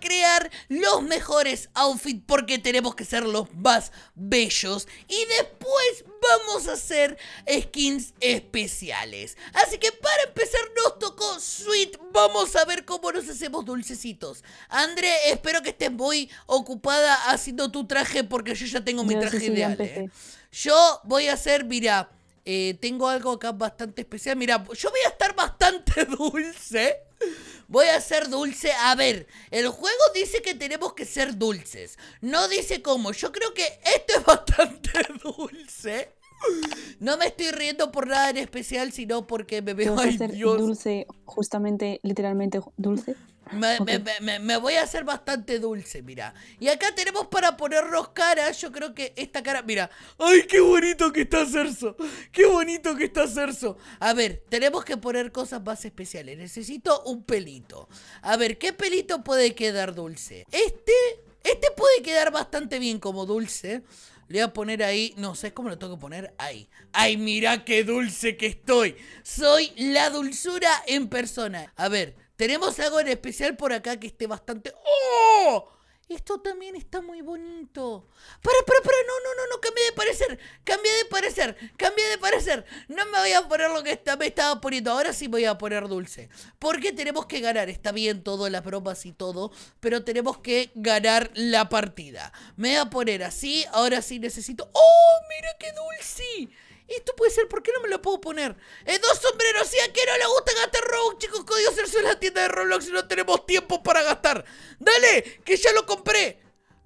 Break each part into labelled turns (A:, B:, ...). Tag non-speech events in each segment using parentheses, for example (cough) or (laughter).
A: crear los mejores outfits porque tenemos que ser los más bellos. Y después vamos a hacer skins especiales. Así que para empezar nos tocó Sweet. Vamos a ver cómo nos hacemos dulcecitos. André, espero que estés muy ocupada haciendo tu traje porque yo ya tengo mi traje ideal. ¿eh? Yo voy a hacer, mira, eh, tengo algo acá bastante especial. Mira, yo voy a estar bastante (laughs) dulce. Voy a ser dulce. A ver, el juego dice que tenemos que ser dulces. No dice cómo. Yo creo que esto es (laughs) bastante dulce. No me estoy riendo por nada en especial, sino porque me veo... Ay, ser dulce, justamente, literalmente dulce. Me, voy a hacer bastante dulce, mira. Y acá tenemos para ponernos cara. Yo creo que esta cara. Mira. ¡Ay, qué bonito que está Cerso! ¡Qué bonito que está Cerso! A ver, tenemos que poner cosas más especiales. Necesito un pelito. A ver, ¿qué pelito puede quedar dulce? Este. Este puede quedar bastante bien como dulce. Le voy a poner ahí. No, sé cómo lo tengo que poner? Ahí. ¡Ay, mira qué dulce que estoy! Soy la dulzura en persona. A ver, tenemos algo en especial por acá que esté bastante... ¡Oh! Esto también está muy bonito. Para, para, para, no, no, no, no, cambia de parecer, Cambié de parecer, Cambié de parecer. No me voy a poner lo que me estaba poniendo. Ahora sí voy a poner dulce. Porque tenemos que ganar. Está bien todas las bromas y todo, pero tenemos que ganar la partida. Me voy a poner así, ahora sí necesito... ¡Oh, mira qué dulce! Esto puede ser, ¿por qué no me lo puedo poner? ¡Es dos sombreros, sí, que no le chicos, código hacerse en la tienda de Roblox y no tenemos tiempo para gastar. ¡Dale! ¡Que ya lo compré!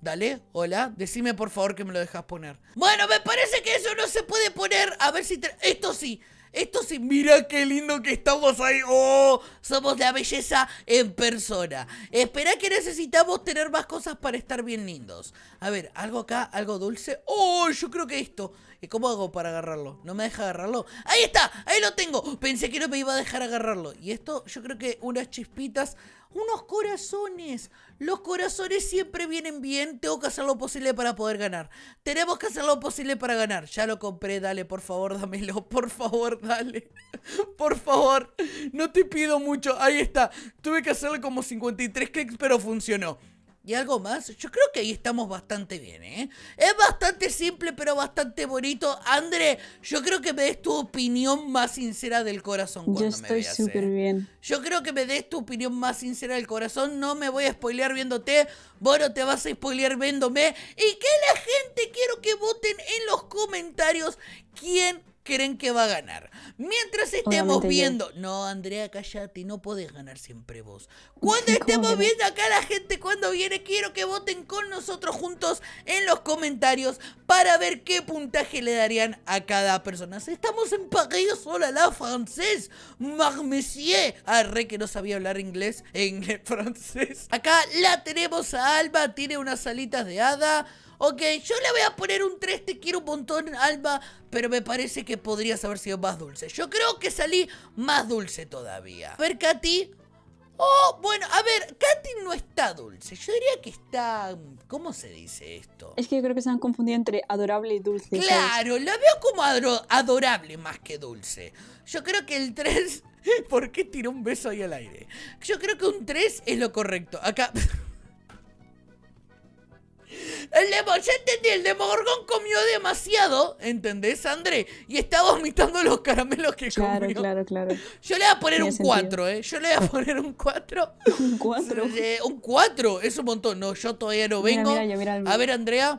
A: Dale, hola, decime por favor que me lo dejas poner. Bueno, me parece que eso no se puede poner. A ver si... Esto sí, esto sí, mira qué lindo que estamos ahí. ¡Oh! Somos la belleza en persona. Espera que necesitamos tener más cosas para estar bien lindos. A ver, algo acá, algo dulce. ¡Oh! Yo creo que esto. ¿Y cómo hago para agarrarlo? ¿No me deja agarrarlo? ¡Ahí está! ¡Ahí lo tengo! Pensé que no me iba a dejar agarrarlo. Y esto, yo creo que unas chispitas unos corazones. Los corazones siempre vienen bien. Tengo que hacer lo posible para poder ganar. Tenemos que hacer lo posible para ganar. Ya lo compré, dale, por favor, dámelo. (laughs) Por favor, dale. (laughs) Por favor. No te pido mucho. Ahí está. Tuve que hacerle como 53 clicks, pero funcionó y algo más, yo creo que ahí estamos bastante bien, ¿eh? Es bastante simple, pero bastante bonito. André, yo creo que me des tu opinión más sincera del corazón. Cuando yo estoy súper ¿eh? bien. Yo creo que me des tu opinión más sincera del corazón. No me voy a spoilear viéndote. Bueno, te vas a spoilear viéndome. Y que la gente quiero que voten en los comentarios quién creen que va a ganar. Mientras estemos viendo. No, Andrea, cállate, no podés ganar siempre vos. Cuando (laughs) estemos viendo acá la gente cuando viene, quiero que voten con nosotros juntos en los comentarios para ver qué puntaje le darían a cada persona. Estamos en París, sola la francés, marmessier. re que no sabía hablar inglés, en (laughs) francés. Acá la tenemos a Alba, tiene unas salitas de hada. Ok, yo le voy a poner un 3, te quiero un montón, Alba, pero me parece que podrías haber sido más dulce. Yo creo que salí más dulce todavía. A ver, Katy. Oh, bueno, a ver, Katy no está dulce. Yo diría que está... ¿Cómo se dice esto? Es que yo creo que se han confundido entre adorable y dulce. Claro, la veo como adorable más que dulce. Yo creo que el 3... (laughs) ¿Por qué tiró un beso ahí al aire? Yo creo que un 3 es lo correcto. Acá... (laughs) El ya entendí, el demogorgón comió demasiado, ¿entendés, André? Y está vomitando los caramelos que comió. Claro, claro, claro. Yo le voy a poner un 4, ¿eh? Yo le voy a poner un 4. (laughs) ¿Un 4? un 4, es un montón. No, yo todavía no vengo. A ver, Andrea.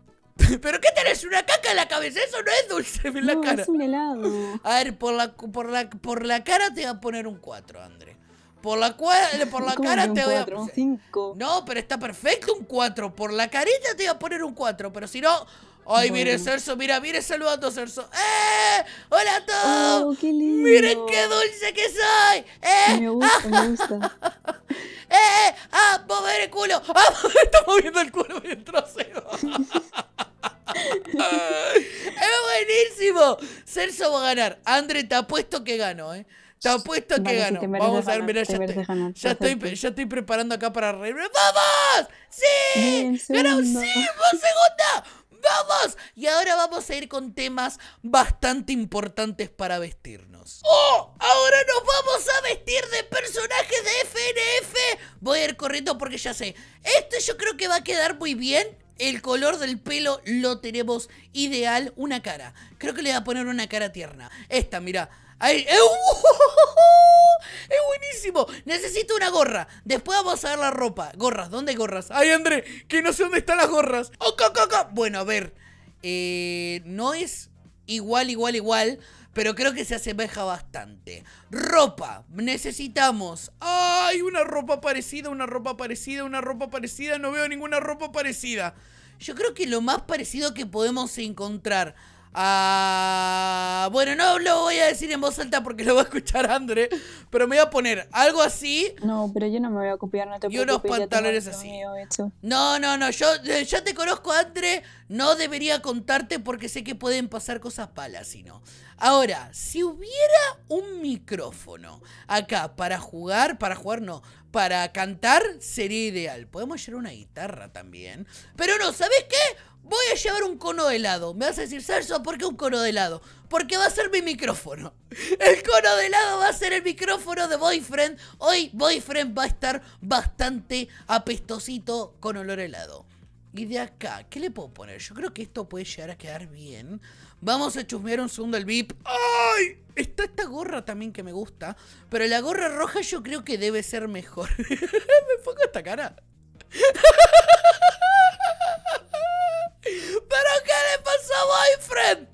A: (laughs) ¿Pero qué tenés? ¿Una caca en la cabeza? Eso no es dulce en la no, Es un helado. A ver, por la, por, la, por la cara te voy a poner un 4, André. Por la, eh, por la cara te voy a poner un 5. No, pero está perfecto un 4. Por la carita te voy a poner un 4. Pero si no. Ay, mire Cerso, mira, mire saludando Cerso. ¡Eh! ¡Hola a todos! Oh, qué lindo. ¡Miren qué dulce que soy! ¡Eh! Me gusta, me gusta. (laughs) ¡Eh, ¡Eh! ¡Ah! ¡Mover el culo! ¡Ah! (laughs) Está moviendo el culo en el trasero. ¡Es buenísimo! Cerso va a ganar. Andre, te apuesto que gano, ¿eh? Te apuesto que gano. Vamos a ver, mira, ya, estoy, ya estoy, preparando acá para reírme. ¡Vamos! ¡Sí! ¡Ganamos! ¡Sí! segunda! ¡Vamos! Y ahora vamos a ir con temas bastante importantes para vestirnos. ¡Oh! Ahora nos vamos a vestir de personajes de FNF. Voy a ir corriendo porque ya sé. Esto yo creo que va a quedar muy bien. El color del pelo lo tenemos ideal. Una cara. Creo que le voy a poner una cara tierna. Esta, mira. Ahí. (laughs) ¡Es buenísimo! Necesito una gorra. Después vamos a ver la ropa. Gorras, ¿dónde hay gorras? ¡Ay, André! Que no sé dónde están las gorras. ¡Oh, co, Bueno, a ver. Eh, no es igual, igual, igual. Pero creo que se asemeja bastante. Ropa. Necesitamos. ¡Ay! Una ropa parecida, una ropa parecida, una ropa parecida. No veo ninguna ropa parecida. Yo creo que lo más parecido que podemos encontrar Ah, bueno, no lo voy a decir en voz alta porque lo va a escuchar André, pero me voy a poner algo así. No, pero yo no me voy a copiar, no te Y unos pantalones así. No, no, no, yo eh, ya te conozco, André, no debería contarte porque sé que pueden pasar cosas palas, no. Ahora, si hubiera un micrófono acá para jugar, para jugar no, para cantar sería ideal. Podemos llevar una guitarra también. Pero no, ¿sabes qué? Voy a llevar un cono de helado. Me vas a decir, salsa ¿por qué un cono de helado? Porque va a ser mi micrófono. (laughs) El cono de helado va a ser el micrófono de Boyfriend. Hoy Boyfriend va a estar bastante apestosito con olor a helado. Y de acá, ¿qué le puedo poner? Yo creo que esto puede llegar a quedar bien. Vamos a chusmear un segundo el VIP. ¡Ay! Está esta gorra también que me gusta. Pero la gorra roja yo creo que debe ser mejor. (laughs) me pongo esta cara. (laughs)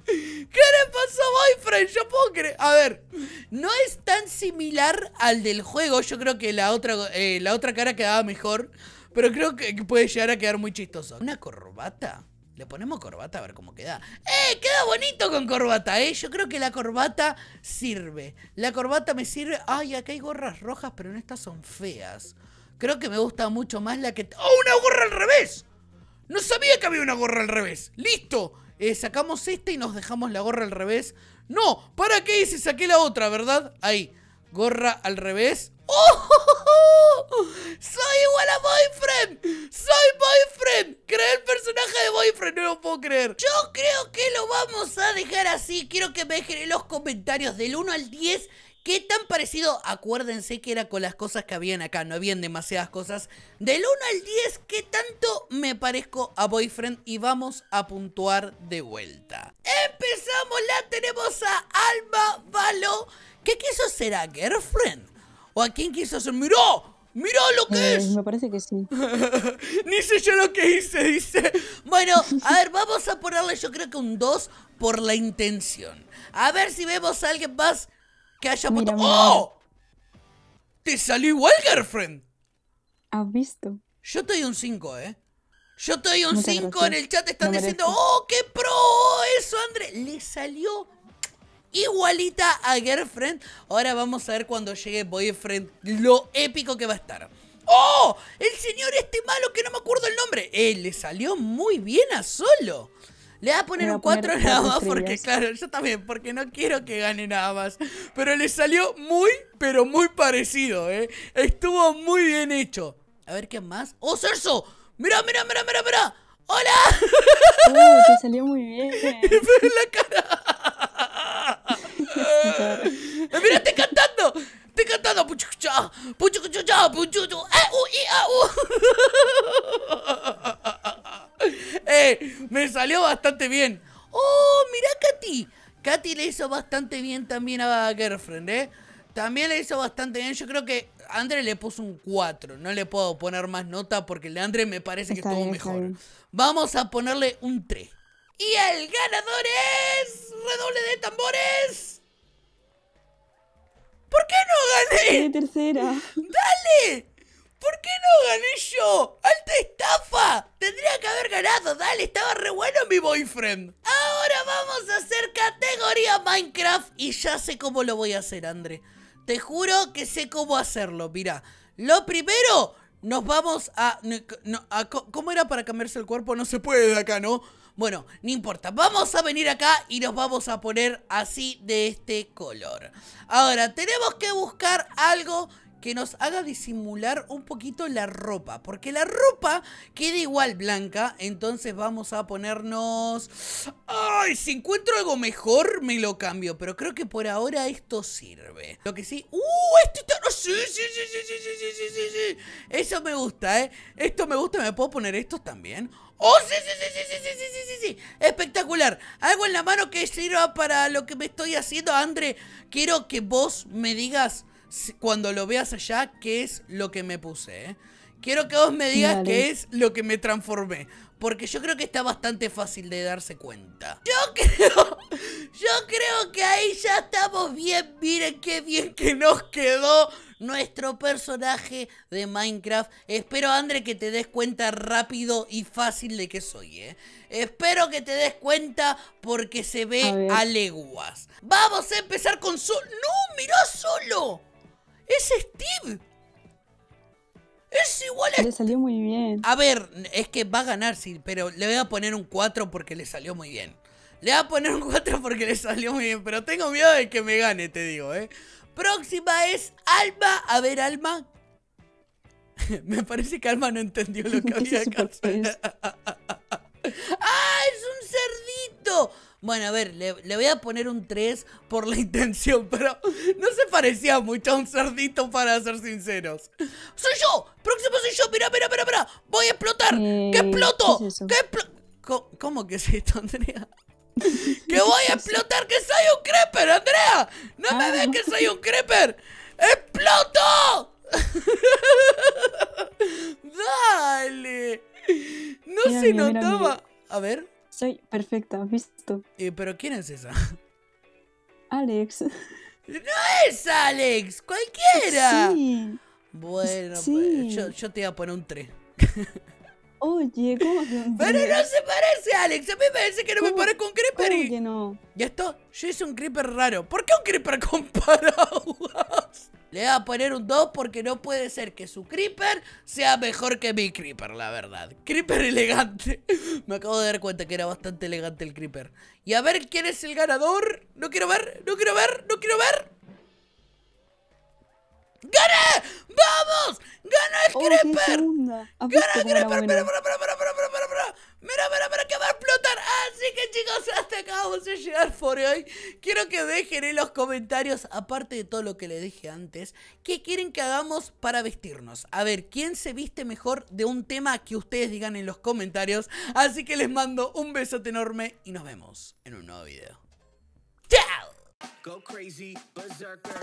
A: ¿Qué le pasó boyfriend? Yo puedo creer. A ver, no es tan similar al del juego. Yo creo que la otra, eh, la otra cara quedaba mejor. Pero creo que puede llegar a quedar muy chistoso. ¿Una corbata? Le ponemos corbata a ver cómo queda. ¡Eh! Queda bonito con corbata, ¿eh? Yo creo que la corbata sirve. La corbata me sirve... Ay, acá hay gorras rojas, pero en estas son feas. Creo que me gusta mucho más la que... ¡Oh, una gorra al revés! No sabía que había una gorra al revés. ¡Listo! Eh, sacamos esta y nos dejamos la gorra al revés. No, ¿para qué hice? Saqué la otra, ¿verdad? Ahí, gorra al revés. ¡Oh! ¡Soy igual a Boyfriend! ¡Soy Boyfriend! Creé el personaje de Boyfriend, no lo puedo creer. Yo creo que lo vamos a dejar así. Quiero que me dejen en los comentarios del 1 al 10 ¿Qué tan parecido? Acuérdense que era con las cosas que habían acá, no habían demasiadas cosas. Del 1 al 10, ¿qué tanto me parezco a Boyfriend? Y vamos a puntuar de vuelta. Empezamos, la tenemos a Alma Valo. ¿Qué quiso ser a Girlfriend? ¿O a quién quiso ser? Miró, ¡Mirá lo que eh, es! Me parece que sí. (laughs) Ni sé yo lo que hice, dice. Bueno, a ver, vamos a ponerle yo creo que un 2 por la intención. A ver si vemos a alguien más que haya ¡Oh! ¡Te salió igual, girlfriend! ¿Has visto? Yo te doy un 5, ¿eh? Yo te doy un 5 en el chat, están diciendo, ¡oh, qué pro! Eso, André. Le salió igualita a Girlfriend. Ahora vamos a ver cuando llegue Boyfriend lo épico que va a estar. ¡Oh! El señor este malo que no me acuerdo el nombre. Eh, le salió muy bien a solo. Le voy a poner un 4 nada más porque, claro, yo también, porque no quiero que gane nada más. Pero le salió muy, pero muy parecido, ¿eh? Estuvo muy bien hecho. A ver, ¿qué más? ¡Oh, Cerso! ¡Mira, mira, mira, mira, mira! ¡Hola! ¡Uh, (laughs) te salió muy bien! (laughs) Mira la cara! (laughs) ¡Mira, te cantando! ¡Estoy cantando! puchucha puchucha ah, puchucha ah, ¡Eh, u, uh, i, (laughs) Me salió bastante bien. Oh, mirá Katy. Katy le hizo bastante bien también a Girlfriend, ¿eh? También le hizo bastante bien. Yo creo que Andre le puso un 4. No le puedo poner más nota porque el de Andre me parece que estuvo mejor. Vamos a ponerle un 3. Y el ganador es... Redoble de tambores. ¿Por qué no gané? tercera. ¡Dale! ¿Por qué no gané yo? ¡Alta estafa! Tendría que haber ganado, dale, estaba re bueno mi boyfriend. Ahora vamos a hacer categoría Minecraft y ya sé cómo lo voy a hacer, André. Te juro que sé cómo hacerlo, mira. Lo primero, nos vamos a, ¿Cómo era para cambiarse el cuerpo? No se puede de acá, ¿no? Bueno, no importa, vamos a venir acá y nos vamos a poner así de este color. Ahora, tenemos que buscar algo que nos haga disimular un poquito la ropa. Porque la ropa queda igual blanca. Entonces vamos a ponernos... ¡Ay! Si encuentro algo mejor, me lo cambio. Pero creo que por ahora esto sirve. Lo que sí... ¡Uh! Esto está... ¡Sí, sí, sí, sí, sí, sí, sí, sí, Eso me gusta, ¿eh? Esto me gusta. ¿Me puedo poner estos también? ¡Oh, sí, sí, sí, sí, sí, sí, sí, sí! Espectacular. Algo en la mano que sirva para lo que me estoy haciendo, Andre. Quiero que vos me digas cuando lo veas allá qué es lo que me puse. ¿eh? Quiero que vos me digas qué es lo que me transformé. Porque yo creo que está bastante fácil de darse cuenta. Yo (laughs) creo. Yo creo que ahí ya estamos bien. Miren qué bien que nos quedó nuestro personaje de Minecraft. Espero, André, que te des cuenta rápido y fácil de que soy, ¿eh? Espero que te des cuenta porque se ve a, leguas. Vamos a empezar con solo. ¡No! ¡Mirá solo! ¡Es Steve! Es igual Le salió muy bien. A ver, es que va a ganar, sí, pero le voy a poner un 4 porque le salió muy bien. Le voy a poner un 4 porque le salió muy bien, pero tengo miedo de que me gane, te digo, ¿eh? Próxima es Alma. A ver, Alma. (laughs) me parece que Alma no entendió lo que (laughs) había que hacer. (laughs) ¡Ah, es un cerdito! Bueno, a ver, le, voy a poner un 3 por la (laughs) intención, pero no se parecía mucho a un cerdito, para ser sinceros. ¡Soy yo! ¡Próximo soy yo! ¡Mirá, mira, mira! mira mira voy a explotar! Eh, ¡Que exploto! ¿Qué ¿Cómo, que es esto, Andrea? (laughs) ¡Que voy a explotar! ¡Que soy un creeper, Andrea! ¡No me ah. ves que soy un creeper! ¡Exploto! (laughs) Dale. No se notaba. a ver. Soy perfecta, visto. Eh, ¿Pero quién es esa? (laughs) Alex. (laughs) ¡No es Alex! ¡Cualquiera! Sí. Bueno, pues, yo, yo te iba a poner un 3. (laughs) Oye, ¿cómo Pero no se parece, Alex. A mí me parece que no me parezco un creeper. y... no. Y esto, yo hice un creeper raro. ¿Por qué un creeper con (laughs) Le voy a poner un 2 porque no puede ser que su creeper sea mejor que mi creeper, la verdad. Creeper elegante. (laughs) Me acabo de dar cuenta que era bastante elegante el creeper. Y a ver quién es el ganador. No quiero ver, no quiero ver, no quiero ver. ¡Gané! ¡Vamos! ¡Gana el Creeper! ¡Ganó el Creeper! ¡Mira, mira, mira, mira, mira, mira! mira mira, mira que va a explotar! Así que chicos, hasta acá vamos a llegar por hoy. Quiero que dejen en los comentarios, aparte de todo lo que les dije antes, qué quieren que hagamos para vestirnos. A ver, ¿quién se viste mejor de un tema que ustedes digan en los comentarios? Así que les mando un besote enorme y nos vemos en un nuevo video. ¡Chao! Go crazy, berserker.